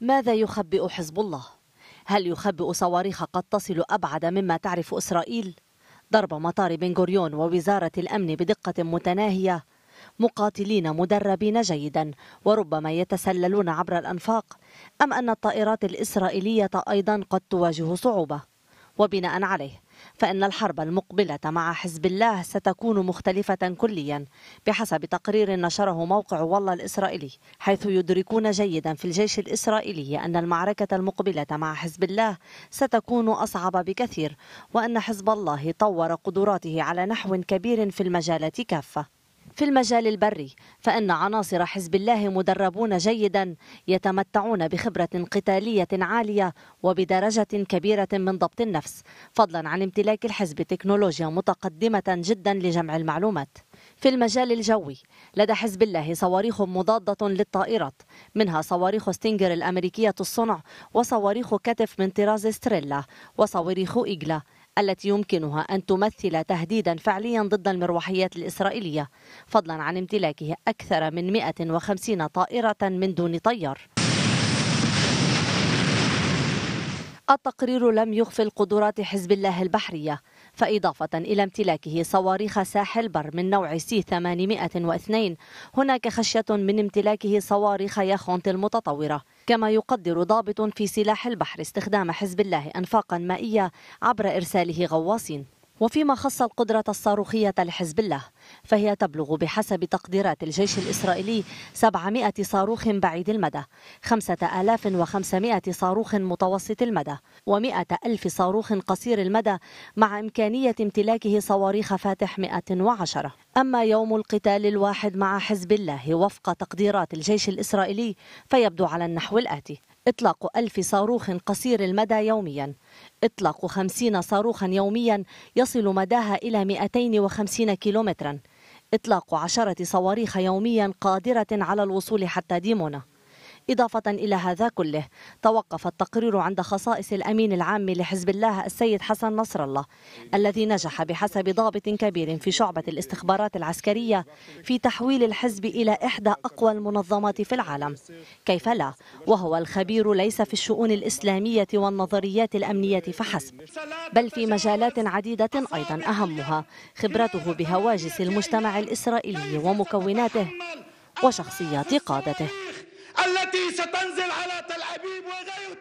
ماذا يخبئ حزب الله؟ هل يخبئ صواريخ قد تصل أبعد مما تعرف إسرائيل؟ ضرب مطار بن غوريون ووزارة الأمن بدقة متناهية مقاتلين مدربين جيدا وربما يتسللون عبر الأنفاق أم أن الطائرات الإسرائيلية أيضا قد تواجه صعوبة وبناء عليه فإن الحرب المقبلة مع حزب الله ستكون مختلفة كليا بحسب تقرير نشره موقع والله الإسرائيلي حيث يدركون جيدا في الجيش الإسرائيلي أن المعركة المقبلة مع حزب الله ستكون أصعب بكثير وأن حزب الله طور قدراته على نحو كبير في المجالات كافة في المجال البري فإن عناصر حزب الله مدربون جيدا يتمتعون بخبرة قتالية عالية وبدرجة كبيرة من ضبط النفس فضلا عن امتلاك الحزب تكنولوجيا متقدمة جدا لجمع المعلومات في المجال الجوي لدى حزب الله صواريخ مضادة للطائرات منها صواريخ ستينجر الأمريكية الصنع وصواريخ كتف من طراز ستريلا وصواريخ إيجلا التي يمكنها أن تمثل تهديدا فعليا ضد المروحيات الإسرائيلية فضلا عن امتلاكه أكثر من 150 طائرة من دون طيار التقرير لم يغفل قدرات حزب الله البحرية فإضافة إلى امتلاكه صواريخ ساحل بر من نوع سي 802 هناك خشية من امتلاكه صواريخ ياخونت المتطورة كما يقدر ضابط في سلاح البحر استخدام حزب الله أنفاقا مائية عبر إرساله غواصين وفيما خص القدرة الصاروخية لحزب الله فهي تبلغ بحسب تقديرات الجيش الإسرائيلي 700 صاروخ بعيد المدى 5500 صاروخ متوسط المدى و100 ألف صاروخ قصير المدى مع إمكانية امتلاكه صواريخ فاتح 110 أما يوم القتال الواحد مع حزب الله وفق تقديرات الجيش الإسرائيلي فيبدو على النحو الآتي إطلاق ألف صاروخ قصير المدى يوميا إطلاق خمسين صاروخا يوميا يصل مداها إلى 250 كيلومترا إطلاق عشرة صواريخ يوميا قادرة على الوصول حتى ديمونة إضافة إلى هذا كله توقف التقرير عند خصائص الأمين العام لحزب الله السيد حسن نصر الله الذي نجح بحسب ضابط كبير في شعبة الاستخبارات العسكرية في تحويل الحزب إلى إحدى أقوى المنظمات في العالم كيف لا وهو الخبير ليس في الشؤون الإسلامية والنظريات الأمنية فحسب بل في مجالات عديدة أيضا أهمها خبرته بهواجس المجتمع الإسرائيلي ومكوناته وشخصيات قادته التي ستنزل على تل أبيب وغيرها